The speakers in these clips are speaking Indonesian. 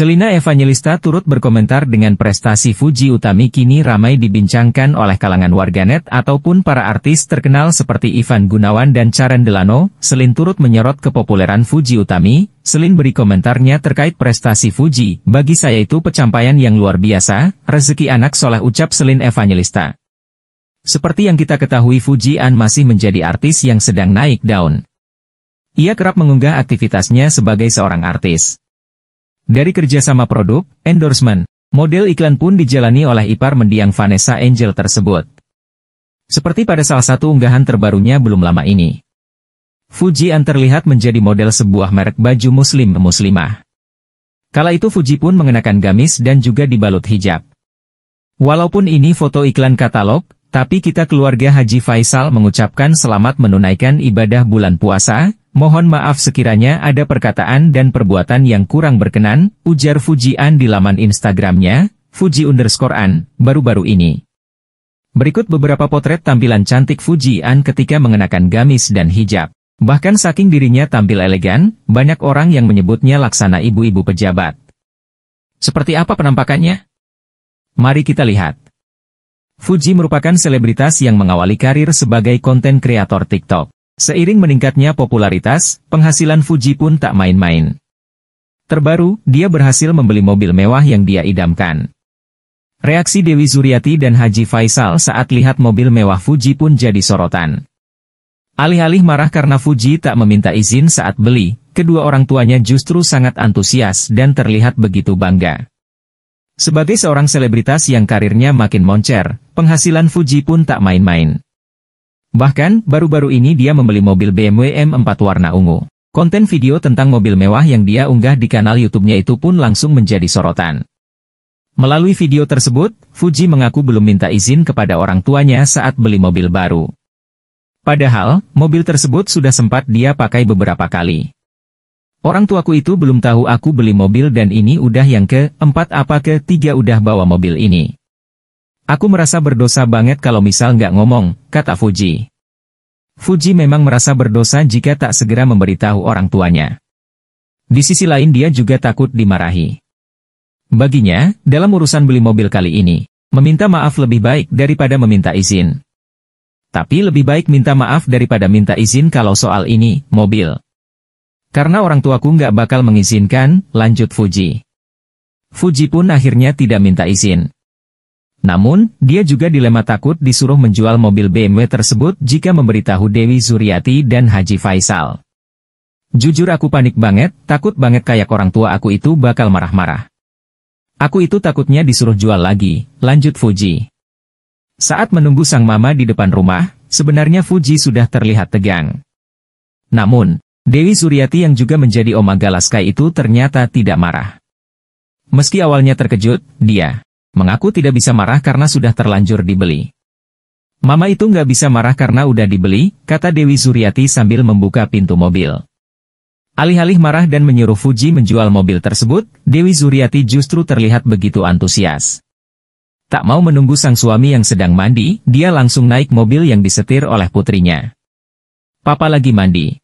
Celina Evangelista turut berkomentar dengan prestasi Fuji Utami kini ramai dibincangkan oleh kalangan warganet ataupun para artis terkenal seperti Ivan Gunawan dan Caren Delano. Selin turut menyorot kepopuleran Fuji Utami, Selin beri komentarnya terkait prestasi Fuji. Bagi saya itu pencapaian yang luar biasa, rezeki anak soleh ucap Selin Evangelista. Seperti yang kita ketahui Fuji An masih menjadi artis yang sedang naik daun. Ia kerap mengunggah aktivitasnya sebagai seorang artis. Dari kerjasama produk, endorsement, model iklan pun dijalani oleh ipar mendiang Vanessa Angel tersebut. Seperti pada salah satu unggahan terbarunya belum lama ini. Fujian terlihat menjadi model sebuah merek baju muslim-muslimah. Kala itu Fuji pun mengenakan gamis dan juga dibalut hijab. Walaupun ini foto iklan katalog, tapi kita keluarga Haji Faisal mengucapkan selamat menunaikan ibadah bulan puasa, Mohon maaf sekiranya ada perkataan dan perbuatan yang kurang berkenan, ujar Fuji An di laman Instagramnya, Fuji underscore An, baru-baru ini. Berikut beberapa potret tampilan cantik Fuji An ketika mengenakan gamis dan hijab. Bahkan saking dirinya tampil elegan, banyak orang yang menyebutnya laksana ibu-ibu pejabat. Seperti apa penampakannya? Mari kita lihat. Fuji merupakan selebritas yang mengawali karir sebagai konten kreator TikTok. Seiring meningkatnya popularitas, penghasilan Fuji pun tak main-main. Terbaru, dia berhasil membeli mobil mewah yang dia idamkan. Reaksi Dewi Zuriati dan Haji Faisal saat lihat mobil mewah Fuji pun jadi sorotan. Alih-alih marah karena Fuji tak meminta izin saat beli, kedua orang tuanya justru sangat antusias dan terlihat begitu bangga. Sebagai seorang selebritas yang karirnya makin moncer, penghasilan Fuji pun tak main-main. Bahkan, baru-baru ini dia membeli mobil BMW M4 warna ungu. Konten video tentang mobil mewah yang dia unggah di kanal YouTube-nya itu pun langsung menjadi sorotan. Melalui video tersebut, Fuji mengaku belum minta izin kepada orang tuanya saat beli mobil baru. Padahal, mobil tersebut sudah sempat dia pakai beberapa kali. Orang tuaku itu belum tahu aku beli mobil dan ini udah yang keempat, apa ke-3 udah bawa mobil ini. Aku merasa berdosa banget kalau misal nggak ngomong, kata Fuji. Fuji memang merasa berdosa jika tak segera memberitahu orang tuanya. Di sisi lain dia juga takut dimarahi. Baginya, dalam urusan beli mobil kali ini, meminta maaf lebih baik daripada meminta izin. Tapi lebih baik minta maaf daripada minta izin kalau soal ini, mobil. Karena orang tuaku nggak bakal mengizinkan, lanjut Fuji. Fuji pun akhirnya tidak minta izin. Namun, dia juga dilema takut disuruh menjual mobil BMW tersebut jika memberitahu Dewi Zuriati dan Haji Faisal. Jujur aku panik banget, takut banget kayak orang tua aku itu bakal marah-marah. Aku itu takutnya disuruh jual lagi, lanjut Fuji. Saat menunggu sang mama di depan rumah, sebenarnya Fuji sudah terlihat tegang. Namun, Dewi Suryati yang juga menjadi Oma Galaska itu ternyata tidak marah. Meski awalnya terkejut, dia Mengaku tidak bisa marah karena sudah terlanjur dibeli. Mama itu nggak bisa marah karena udah dibeli, kata Dewi Zuriati sambil membuka pintu mobil. Alih-alih marah dan menyuruh Fuji menjual mobil tersebut, Dewi Zuriati justru terlihat begitu antusias. Tak mau menunggu sang suami yang sedang mandi, dia langsung naik mobil yang disetir oleh putrinya. Papa lagi mandi.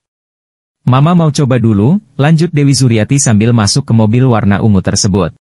Mama mau coba dulu, lanjut Dewi Zuriati sambil masuk ke mobil warna ungu tersebut.